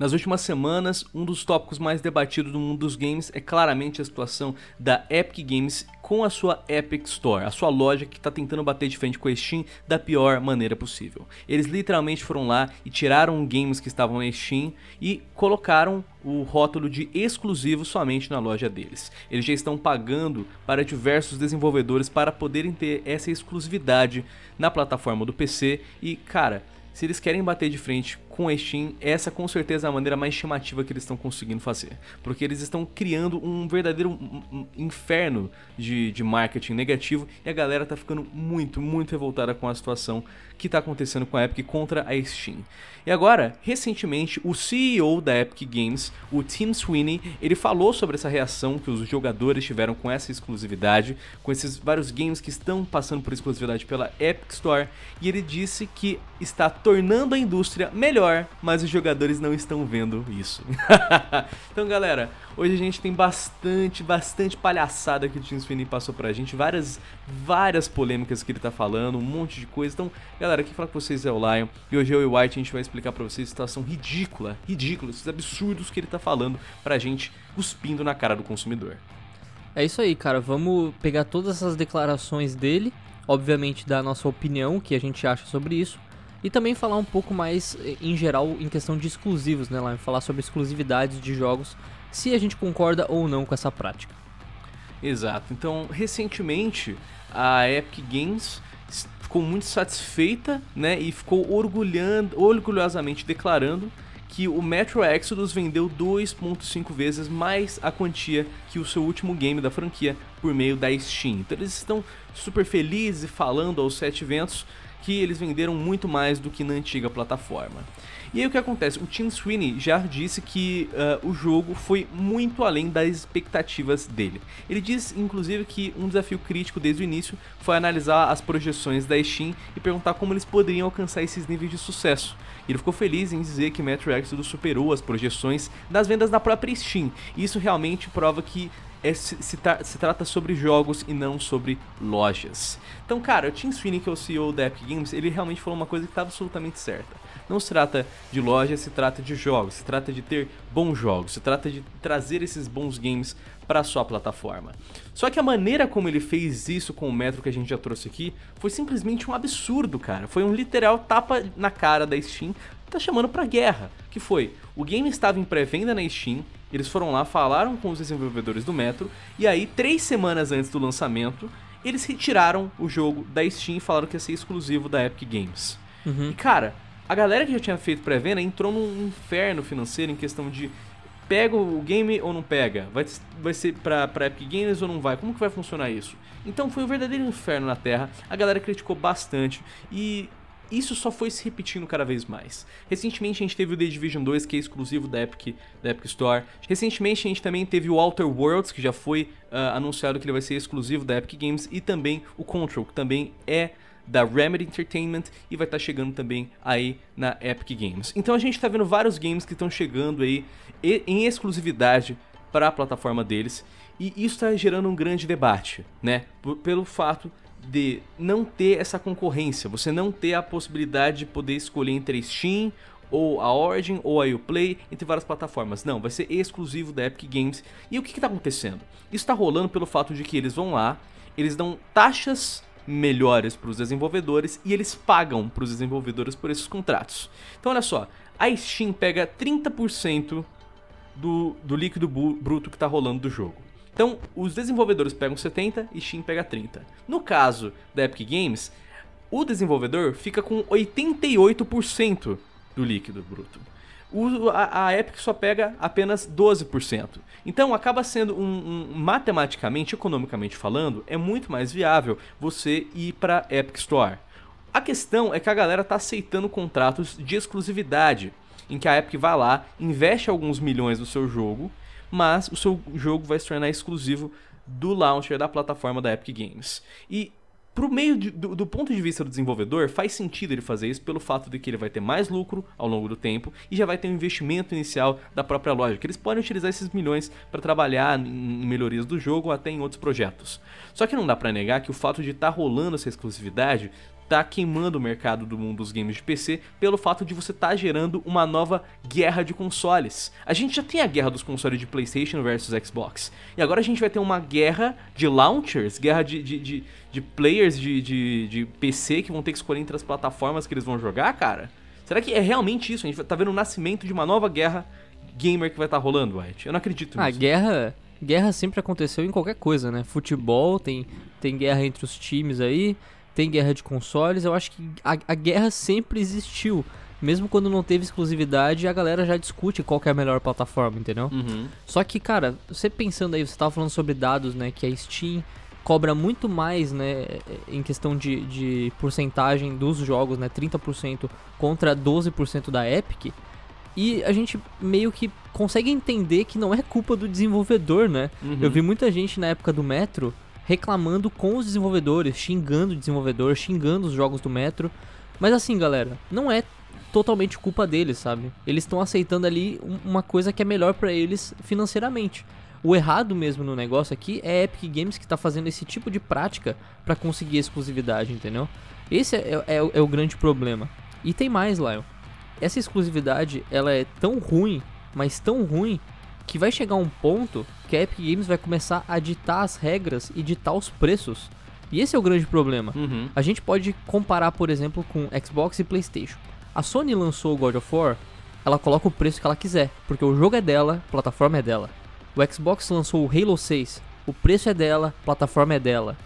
Nas últimas semanas, um dos tópicos mais debatidos do mundo dos games é claramente a situação da Epic Games com a sua Epic Store, a sua loja que está tentando bater de frente com a Steam da pior maneira possível. Eles literalmente foram lá e tiraram games que estavam na Steam e colocaram o rótulo de exclusivo somente na loja deles. Eles já estão pagando para diversos desenvolvedores para poderem ter essa exclusividade na plataforma do PC e, cara, se eles querem bater de frente com a Steam, essa com certeza é a maneira mais chamativa que eles estão conseguindo fazer. Porque eles estão criando um verdadeiro inferno de, de marketing negativo e a galera tá ficando muito, muito revoltada com a situação que tá acontecendo com a Epic contra a Steam. E agora, recentemente, o CEO da Epic Games, o Tim Sweeney, ele falou sobre essa reação que os jogadores tiveram com essa exclusividade, com esses vários games que estão passando por exclusividade pela Epic Store, e ele disse que está tornando a indústria melhor melhor, mas os jogadores não estão vendo isso. então, galera, hoje a gente tem bastante, bastante palhaçada que o Tim Sweeney passou pra gente, várias, várias polêmicas que ele tá falando, um monte de coisa. Então, galera, quem fala com vocês é o Lion, e hoje eu e o White a gente vai explicar pra vocês a situação ridícula, ridícula, esses absurdos que ele tá falando pra gente, cuspindo na cara do consumidor. É isso aí, cara. Vamos pegar todas essas declarações dele, obviamente dar a nossa opinião, o que a gente acha sobre isso, e também falar um pouco mais eh, em geral em questão de exclusivos, né, lá Falar sobre exclusividades de jogos, se a gente concorda ou não com essa prática. Exato. Então, recentemente, a Epic Games ficou muito satisfeita, né, e ficou orgulhando, orgulhosamente declarando que o Metro Exodus vendeu 2.5 vezes mais a quantia que o seu último game da franquia por meio da Steam. Então eles estão super felizes falando aos sete ventos que eles venderam muito mais do que na antiga plataforma. E aí o que acontece? O Tim Sweeney já disse que uh, o jogo foi muito além das expectativas dele. Ele diz, inclusive, que um desafio crítico desde o início foi analisar as projeções da Steam e perguntar como eles poderiam alcançar esses níveis de sucesso. ele ficou feliz em dizer que Metro Exodus superou as projeções das vendas da própria Steam. E isso realmente prova que é, se, se, tra se, trata sobre jogos e não sobre lojas. Então, cara, o Tim Sweeney, que é o CEO da Epic Games, ele realmente falou uma coisa que estava tá absolutamente certa. Não se trata de lojas, se trata de jogos, se trata de ter bons jogos, se trata de trazer esses bons games para sua plataforma. Só que a maneira como ele fez isso com o Metro que a gente já trouxe aqui foi simplesmente um absurdo, cara. Foi um literal tapa na cara da Steam, tá chamando para guerra, que foi, o game estava em pré-venda na Steam, eles foram lá, falaram com os desenvolvedores do Metro, e aí, três semanas antes do lançamento, eles retiraram o jogo da Steam e falaram que ia ser exclusivo da Epic Games. Uhum. E, cara, a galera que já tinha feito pré-venda entrou num inferno financeiro em questão de pega o game ou não pega? Vai, vai ser pra, pra Epic Games ou não vai? Como que vai funcionar isso? Então foi um verdadeiro inferno na Terra, a galera criticou bastante e isso só foi se repetindo cada vez mais. Recentemente a gente teve o The Division 2, que é exclusivo da Epic, da Epic Store. Recentemente a gente também teve o Outer Worlds, que já foi uh, anunciado que ele vai ser exclusivo da Epic Games. E também o Control, que também é da Remedy Entertainment e vai estar tá chegando também aí na Epic Games. Então a gente está vendo vários games que estão chegando aí em exclusividade para a plataforma deles e isso está gerando um grande debate, né? P pelo fato de não ter essa concorrência, você não ter a possibilidade de poder escolher entre a Steam ou a Origin ou a Uplay, entre várias plataformas. Não, vai ser exclusivo da Epic Games. E o que está acontecendo? Isso está rolando pelo fato de que eles vão lá, eles dão taxas melhores para os desenvolvedores e eles pagam para os desenvolvedores por esses contratos. Então olha só, a Steam pega 30% do, do líquido bruto que está rolando do jogo. Então, os desenvolvedores pegam 70 e Steam pega 30. No caso da Epic Games, o desenvolvedor fica com 88% do líquido bruto. O, a, a, Epic só pega apenas 12%. Então acaba sendo um, um, matematicamente, economicamente falando, é muito mais viável você ir para Epic Store. A questão é que a galera tá aceitando contratos de exclusividade, em que a Epic vai lá, investe alguns milhões no seu jogo mas o seu jogo vai se tornar exclusivo do launcher da plataforma da Epic Games. E pro meio de, do, do, ponto de vista do desenvolvedor, faz sentido ele fazer isso pelo fato de que ele vai ter mais lucro ao longo do tempo e já vai ter um investimento inicial da própria loja, que eles podem utilizar esses milhões para trabalhar em melhorias do jogo ou até em outros projetos. Só que não dá para negar que o fato de estar tá rolando essa exclusividade tá queimando o mercado do mundo dos games de PC pelo fato de você estar tá gerando uma nova guerra de consoles. A gente já tem a guerra dos consoles de PlayStation versus Xbox, e agora a gente vai ter uma guerra de launchers, guerra de, de, de, de players de, de, de PC que vão ter que escolher entre as plataformas que eles vão jogar, cara. Será que é realmente isso? A gente tá vendo o nascimento de uma nova guerra gamer que vai estar tá rolando, White? Eu não acredito ah, nisso. A guerra, guerra sempre aconteceu em qualquer coisa, né? Futebol, tem, tem guerra entre os times aí tem guerra de consoles, eu acho que a, a guerra sempre existiu. Mesmo quando não teve exclusividade, a galera já discute qual é a melhor plataforma, entendeu? Uhum. Só que, cara, você pensando aí, você tava falando sobre dados, né? Que a Steam cobra muito mais, né, eh, em questão de, de porcentagem dos jogos, né, 30% contra 12% da Epic. E a gente meio que consegue entender que não é culpa do desenvolvedor, né? Uhum. Eu vi muita gente na época do Metro reclamando com os desenvolvedores, xingando o desenvolvedor, xingando os jogos do Metro. Mas assim, galera, não é totalmente culpa deles, sabe? Eles estão aceitando ali uma coisa que é melhor para eles financeiramente. O errado mesmo no negócio aqui é a Epic Games que tá fazendo esse tipo de prática para conseguir exclusividade, entendeu? Esse é, é, é, é, o grande problema. E tem mais, Lion. Essa exclusividade, ela é tão ruim, mas tão ruim, que vai chegar um ponto que a Epic Games vai começar a ditar as regras e ditar os preços. E esse é o grande problema. Uhum. A gente pode comparar, por exemplo, com Xbox e PlayStation. A Sony lançou o God of War, ela coloca o preço que ela quiser, porque o jogo é dela, a plataforma é dela. O Xbox lançou o Halo 6, o preço é dela, a plataforma é dela.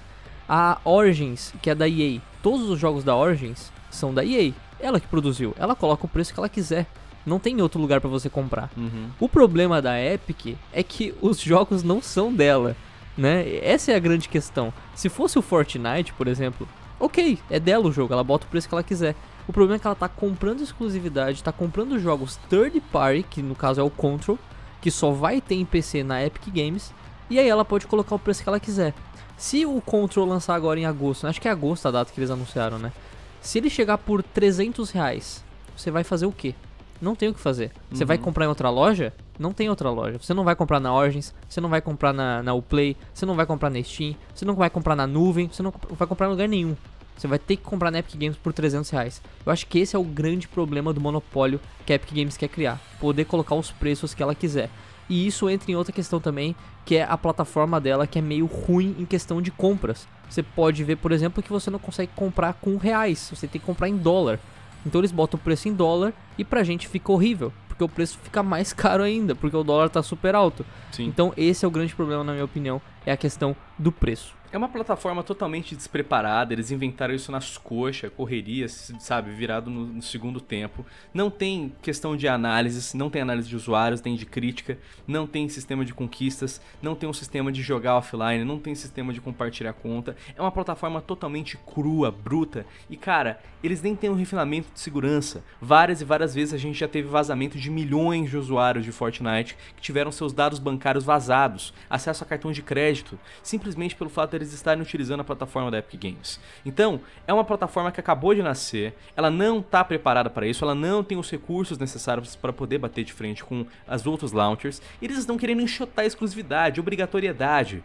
A Origins, que é da EA, todos os jogos da Origins são da EA, ela que produziu, ela coloca o preço que ela quiser. Não tem outro lugar para você comprar. Uhum. O problema da Epic é que os jogos não são dela, né? Essa é a grande questão. Se fosse o Fortnite, por exemplo, ok, é dela o jogo, ela bota o preço que ela quiser. O problema é que ela tá comprando exclusividade, tá comprando jogos third party, que no caso é o Control, que só vai ter em PC na Epic Games, e aí ela pode colocar o preço que ela quiser. Se o Control lançar agora em agosto, né, acho que é agosto a data que eles anunciaram, né? Se ele chegar por 300 reais, você vai fazer o quê? não tem o que fazer. Você uhum. vai comprar em outra loja? Não tem outra loja. Você não vai comprar na Origins, você não vai comprar na, na Uplay, você não vai comprar na Steam, você não vai comprar na nuvem, você não vai comprar em lugar nenhum. Você vai ter que comprar na Epic Games por 300 reais. Eu acho que esse é o grande problema do monopólio que a Epic Games quer criar. Poder colocar os preços que ela quiser. E isso entra em outra questão também, que é a plataforma dela que é meio ruim em questão de compras. Você pode ver, por exemplo, que você não consegue comprar com reais, você tem que comprar em dólar. Então eles botam o preço em dólar e pra gente fica horrível, porque o preço fica mais caro ainda, porque o dólar tá super alto. Sim. Então esse é o grande problema, na minha opinião, é a questão do preço. É uma plataforma totalmente despreparada, eles inventaram isso nas coxas, correrias, sabe, virado no, no, segundo tempo. Não tem questão de análise, não tem análise de usuários, nem de crítica, não tem sistema de conquistas, não tem um sistema de jogar offline, não tem sistema de compartilhar conta. É uma plataforma totalmente crua, bruta, e cara, eles nem têm um refinamento de segurança. Várias e várias vezes a gente já teve vazamento de milhões de usuários de Fortnite que tiveram seus dados bancários vazados, acesso a cartões de crédito, simplesmente pelo fato de eles estarem utilizando a plataforma da Epic Games. Então, é uma plataforma que acabou de nascer, ela não está preparada para isso, ela não tem os recursos necessários para poder bater de frente com as outros launchers, e eles estão querendo enxotar exclusividade, obrigatoriedade.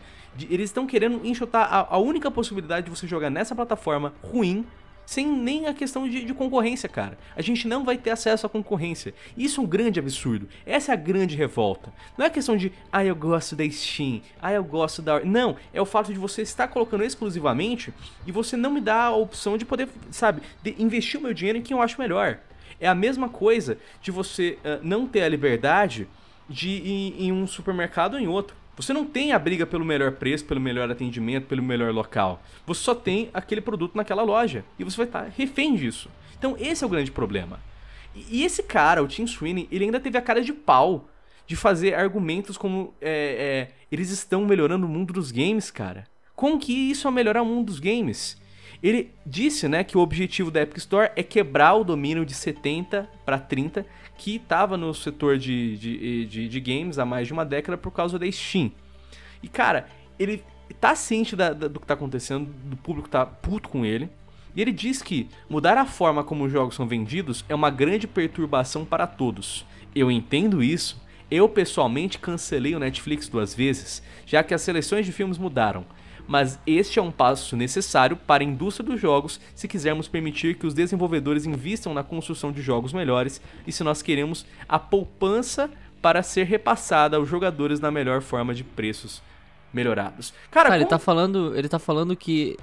eles estão querendo enxotar a, a única possibilidade de você jogar nessa plataforma ruim sem nem a questão de, de concorrência, cara. A gente não vai ter acesso à concorrência. Isso é um grande absurdo. Essa é a grande revolta. Não é questão de, ah, eu gosto da Steam, ah, eu gosto da. Não, é o fato de você estar colocando exclusivamente e você não me dá a opção de poder, sabe, investir o meu dinheiro em quem eu acho melhor. É a mesma coisa de você uh, não ter a liberdade de ir em um supermercado ou em outro. Você não tem a briga pelo melhor preço, pelo melhor atendimento, pelo melhor local. Você só tem aquele produto naquela loja e você vai estar refém disso. Então esse é o grande problema. E esse cara, o Tim Sweeney, ele ainda teve a cara de pau de fazer argumentos como é, é, eles estão melhorando o mundo dos games, cara. Com que isso é melhorar o mundo dos games? Ele disse né, que o objetivo da Epic Store é quebrar o domínio de 70 para 30, que estava no setor de, de, de, de, games há mais de uma década por causa da Steam. E, cara, ele tá ciente da, da, do que tá acontecendo, do público tá puto com ele. E ele diz que mudar a forma como os jogos são vendidos é uma grande perturbação para todos. Eu entendo isso. Eu pessoalmente cancelei o Netflix duas vezes, já que as seleções de filmes mudaram mas este é um passo necessário para a indústria dos jogos se quisermos permitir que os desenvolvedores invistam na construção de jogos melhores e se nós queremos a poupança para ser repassada aos jogadores na melhor forma de preços melhorados. Cara, Cara como... ele tá falando, ele tá falando que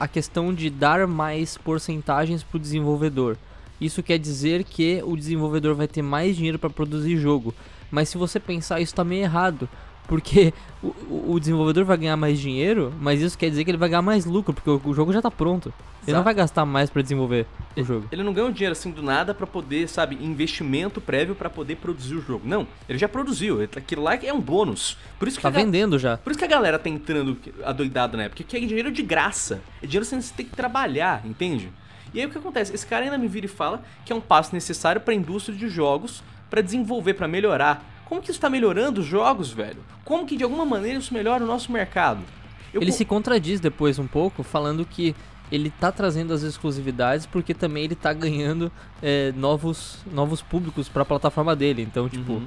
a questão de dar mais porcentagens para o desenvolvedor. Isso quer dizer que o desenvolvedor vai ter mais dinheiro para produzir jogo. Mas se você pensar, isso está meio errado, porque o, o, desenvolvedor vai ganhar mais dinheiro, mas isso quer dizer que ele vai ganhar mais lucro, porque o, o jogo já tá pronto. Exato. Ele não vai gastar mais para desenvolver ele, o jogo. Ele não ganha um dinheiro assim do nada para poder, sabe, investimento prévio para poder produzir o jogo. Não, ele já produziu. Tá, aquilo lá é um bônus. Por isso que tá vendendo já. Por isso que a galera tá entrando adoidada na época, porque é dinheiro de graça. É dinheiro assim que você tem que trabalhar, entende? E aí o que acontece? Esse cara ainda me vira e fala que é um passo necessário para a indústria de jogos para desenvolver, para melhorar como que isso está melhorando os jogos, velho? Como que de alguma maneira isso melhora o nosso mercado? Eu ele se contradiz depois um pouco, falando que ele tá trazendo as exclusividades porque também ele tá ganhando é, novos, novos públicos para a plataforma dele. Então, tipo, uhum.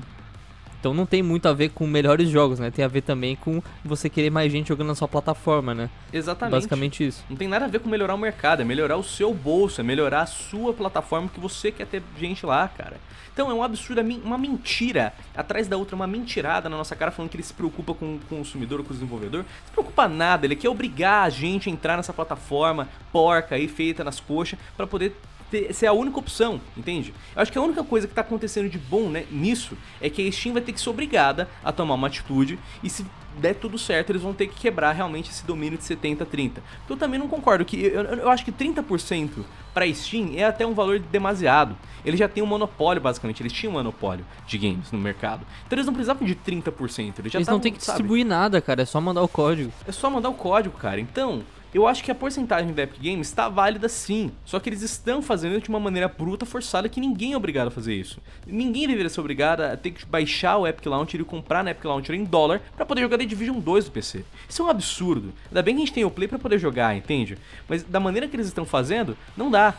Então não tem muito a ver com melhores jogos, né? Tem a ver também com você querer mais gente jogando na sua plataforma, né? Exatamente. Basicamente isso. Não tem nada a ver com melhorar o mercado, é melhorar o seu bolso, é melhorar a sua plataforma que você quer ter gente lá, cara. Então é um absurdo, é uma mentira atrás da outra, uma mentirada na nossa cara falando que ele se preocupa com o consumidor com o desenvolvedor. Não se preocupa nada, ele quer obrigar a gente a entrar nessa plataforma porca aí feita nas coxas para poder ter, ser a única opção, entende? Eu acho que a única coisa que tá acontecendo de bom né, nisso é que a Steam vai ter que ser obrigada a tomar uma atitude e se der tudo certo, eles vão ter que quebrar realmente esse domínio de 70 a 30. Eu também não concordo que eu, eu acho que 30% para Steam é até um valor demasiado. Ele já tem um monopólio basicamente, eles tinham um monopólio de games no mercado. Então eles não precisavam de 30%, eles já Eles não têm que sabe? distribuir nada, cara, é só mandar o código. É só mandar o código, cara. Então, eu acho que a porcentagem da Epic Games está válida sim, só que eles estão fazendo de uma maneira bruta, forçada, que ninguém é obrigado a fazer isso. Ninguém deveria ser obrigado a ter que baixar o Epic Launcher e comprar na Epic Launcher em dólar para poder jogar The Division 2 do PC. Isso é um absurdo. Ainda bem que a gente tem o Play para poder jogar, entende? Mas da maneira que eles estão fazendo, não dá.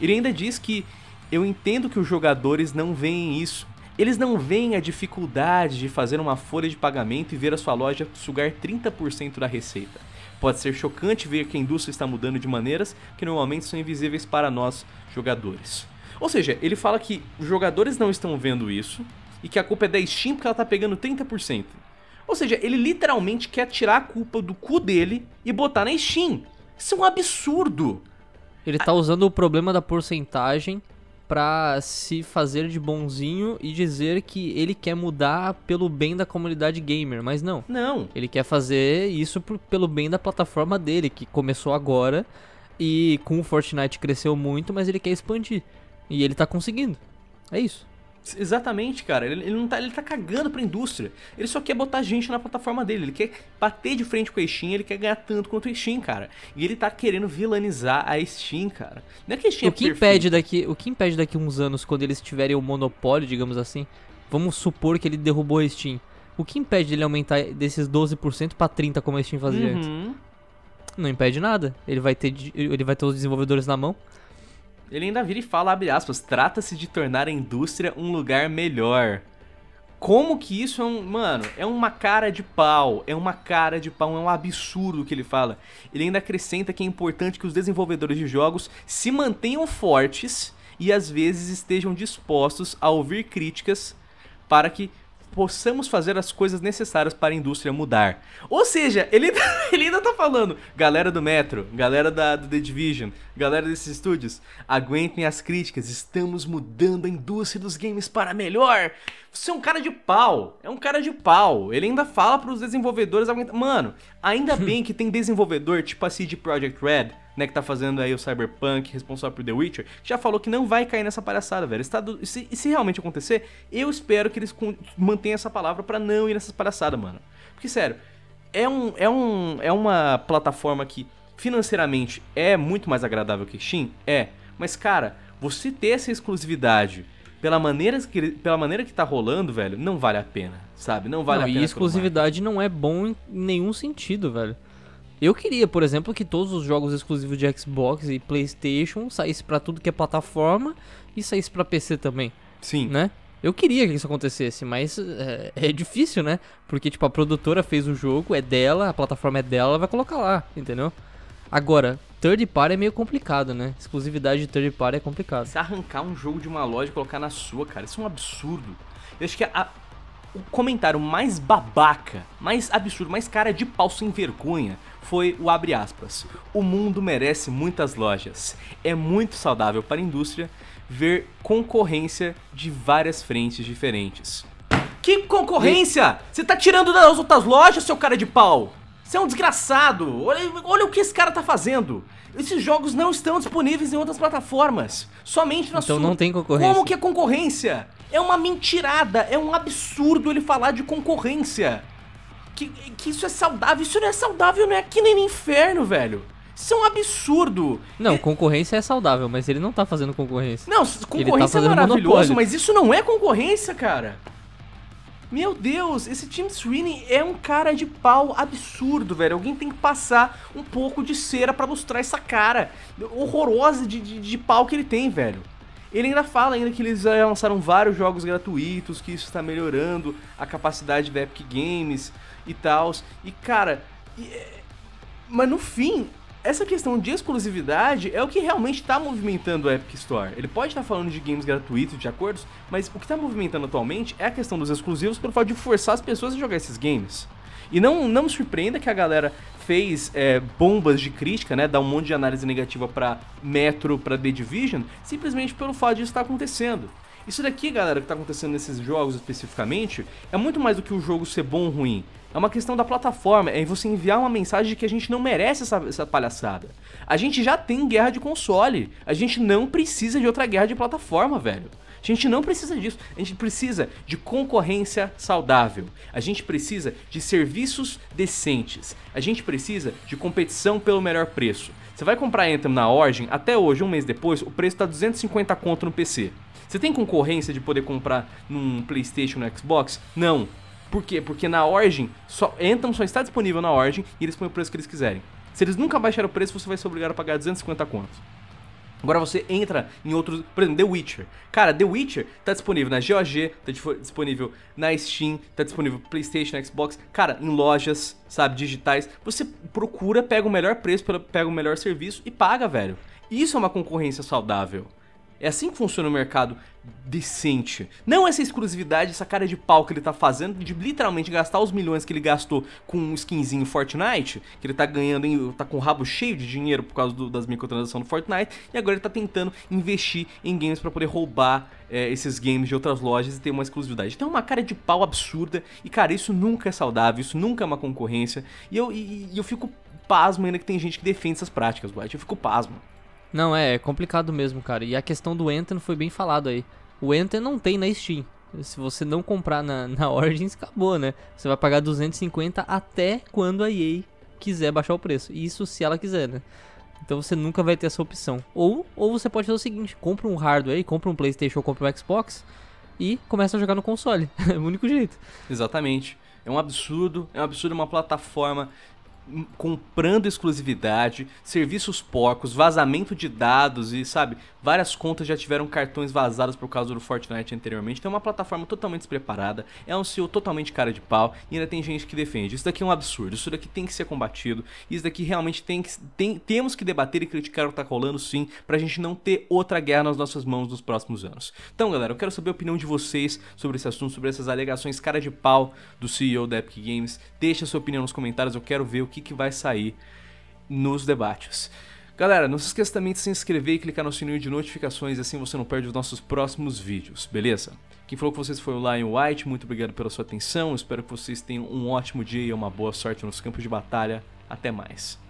Ele ainda diz que eu entendo que os jogadores não veem isso. Eles não veem a dificuldade de fazer uma folha de pagamento e ver a sua loja sugar 30% da receita. Pode ser chocante ver que a indústria está mudando de maneiras que normalmente são invisíveis para nós jogadores. Ou seja, ele fala que os jogadores não estão vendo isso e que a culpa é da Steam porque ela está pegando 30%. Ou seja, ele literalmente quer tirar a culpa do cu dele e botar na Steam. Isso é um absurdo. Ele está usando o problema da porcentagem para se fazer de bonzinho e dizer que ele quer mudar pelo bem da comunidade gamer, mas não. Não. Ele quer fazer isso por, pelo bem da plataforma dele, que começou agora e com o Fortnite cresceu muito, mas ele quer expandir. E ele tá conseguindo. É isso. Exatamente, cara. Ele, ele, não tá, ele tá cagando pra indústria. Ele só quer botar gente na plataforma dele. Ele quer bater de frente com a Steam, ele quer ganhar tanto quanto a Steam, cara. E ele tá querendo vilanizar a Steam, cara. Não é que a Steam o é que é impede daqui O que impede daqui uns anos, quando eles tiverem o monopólio, digamos assim, vamos supor que ele derrubou a Steam. O que impede dele aumentar desses 12% para 30% como a Steam fazia uhum. antes? Não impede nada. Ele vai, ter, ele vai ter os desenvolvedores na mão. Ele ainda vira e fala, abre aspas, trata-se de tornar a indústria um lugar melhor. Como que isso é um. Mano, é uma cara de pau. É uma cara de pau, é um absurdo o que ele fala. Ele ainda acrescenta que é importante que os desenvolvedores de jogos se mantenham fortes e às vezes estejam dispostos a ouvir críticas para que possamos fazer as coisas necessárias para a indústria mudar. Ou seja, ele, ele ainda tá falando, galera do Metro, galera da, do The Division, galera desses estúdios, aguentem as críticas, estamos mudando a indústria dos games para melhor. Você é um cara de pau, é um cara de pau. Ele ainda fala para os desenvolvedores, mano, ainda bem que tem desenvolvedor tipo a CD Projekt Red, né, que tá fazendo aí o Cyberpunk, responsável por The Witcher, já falou que não vai cair nessa palhaçada, velho. Tá do... E se, se realmente acontecer, eu espero que eles mantenham essa palavra para não ir nessas palhaçadas, mano. Porque, sério, é, um, é, um, é uma plataforma que financeiramente é muito mais agradável que Steam? É. Mas, cara, você ter essa exclusividade pela maneira que, pela maneira que tá rolando, velho, não vale a pena, sabe? Não vale não, a pena. E exclusividade não é bom em nenhum sentido, velho. Eu queria, por exemplo, que todos os jogos exclusivos de Xbox e PlayStation saíssem para tudo que é plataforma e saíssem para PC também. Sim. Né? Eu queria que isso acontecesse, mas é, é, difícil, né? Porque, tipo, a produtora fez o jogo, é dela, a plataforma é dela, ela vai colocar lá, entendeu? Agora, third party é meio complicado, né? Exclusividade de third party é complicado. Se arrancar um jogo de uma loja e colocar na sua, cara, isso é um absurdo. Eu acho que a, o comentário mais babaca, mais absurdo, mais cara de pau sem vergonha foi o abre aspas. O mundo merece muitas lojas. É muito saudável para a indústria ver concorrência de várias frentes diferentes. Que concorrência? Você tá tirando das outras lojas, seu cara de pau? Você é um desgraçado! Olha, olha, o que esse cara tá fazendo! Esses jogos não estão disponíveis em outras plataformas. Somente na então sua. Então não tem concorrência. Como que é concorrência? É uma mentirada, é um absurdo ele falar de concorrência. Que, que isso é saudável, isso não é saudável, não é aqui nem no inferno, velho. Isso é um absurdo. Não, concorrência é saudável, mas ele não tá fazendo concorrência. Não, concorrência ele tá é maravilhoso, monopólio. mas isso não é concorrência, cara. Meu Deus, esse Tim Sweeney é um cara de pau absurdo, velho. Alguém tem que passar um pouco de cera para mostrar essa cara horrorosa de, de, de, pau que ele tem, velho. Ele ainda fala ainda que eles eh, lançaram vários jogos gratuitos, que isso está melhorando a capacidade da Epic Games e tal. E cara, e... Eh, mas no fim, essa questão de exclusividade é o que realmente está movimentando a Epic Store. Ele pode estar tá falando de games gratuitos, de acordos, mas o que está movimentando atualmente é a questão dos exclusivos pelo fato de forçar as pessoas a jogar esses games. E não, não me surpreenda que a galera fez é, bombas de crítica, né? dá um monte de análise negativa para Metro, para The Division, simplesmente pelo fato de isso estar tá acontecendo. Isso daqui, galera, que está acontecendo nesses jogos especificamente, é muito mais do que o jogo ser bom ou ruim. É uma questão da plataforma, é você enviar uma mensagem de que a gente não merece essa, essa palhaçada. A gente já tem guerra de console, a gente não precisa de outra guerra de plataforma, velho. A gente não precisa disso. A gente precisa de concorrência saudável. A gente precisa de serviços decentes. A gente precisa de competição pelo melhor preço. Você vai comprar Anthem na Origin, até hoje, um mês depois, o preço está 250 conto no PC. Você tem concorrência de poder comprar num PlayStation, no Xbox? Não. Por quê? Porque na Origin, só entram, só está disponível na Origin e eles põem o preço que eles quiserem. Se eles nunca baixarem o preço, você vai ser obrigado a pagar 250 contos. Agora você entra em outros. Por exemplo, The Witcher. Cara, The Witcher tá disponível na GOG, tá disponível na Steam, tá disponível PlayStation, Xbox. Cara, em lojas, sabe, digitais. Você procura, pega o melhor preço, pega o melhor serviço e paga, velho. Isso é uma concorrência saudável. É assim que funciona o mercado decente. Não essa exclusividade, essa cara de pau que ele tá fazendo, de literalmente gastar os milhões que ele gastou com um skinzinho em Fortnite, que ele tá ganhando, em, tá com o rabo cheio de dinheiro por causa do, das microtransações do Fortnite, e agora ele tá tentando investir em games para poder roubar é, esses games de outras lojas e ter uma exclusividade. Então é uma cara de pau absurda, e cara, isso nunca é saudável, isso nunca é uma concorrência, e eu, e, e eu fico pasmo ainda que tem gente que defende essas práticas, White, eu fico pasmo. Não, é, é complicado mesmo, cara. E a questão do não foi bem falado aí. O enter não tem na Steam. Se você não comprar na, na Origins, acabou, né? Você vai pagar 250 até quando a EA quiser baixar o preço. Isso se ela quiser, né? Então você nunca vai ter essa opção. Ou, ou você pode fazer o seguinte: compra um hardware aí, compra um PlayStation ou compra um Xbox e começa a jogar no console. é o único jeito. Exatamente. É um absurdo, é um absurdo uma plataforma comprando exclusividade, serviços porcos, vazamento de dados e, sabe, várias contas já tiveram cartões vazados por causa do Fortnite anteriormente. Então é uma plataforma totalmente despreparada, é um CEO totalmente cara de pau e ainda tem gente que defende. Isso daqui é um absurdo, isso daqui tem que ser combatido, isso daqui realmente tem que, tem, temos que debater e criticar o que tá rolando sim, pra gente não ter outra guerra nas nossas mãos nos próximos anos. Então, galera, eu quero saber a opinião de vocês sobre esse assunto, sobre essas alegações cara de pau do CEO da Epic Games. Deixa a sua opinião nos comentários, eu quero ver o que que, que vai sair nos debates. Galera, não se esqueça também de se inscrever e clicar no sininho de notificações, assim você não perde os nossos próximos vídeos, beleza? Quem falou com vocês foi o Lion White, muito obrigado pela sua atenção, espero que vocês tenham um ótimo dia e uma boa sorte nos campos de batalha, até mais.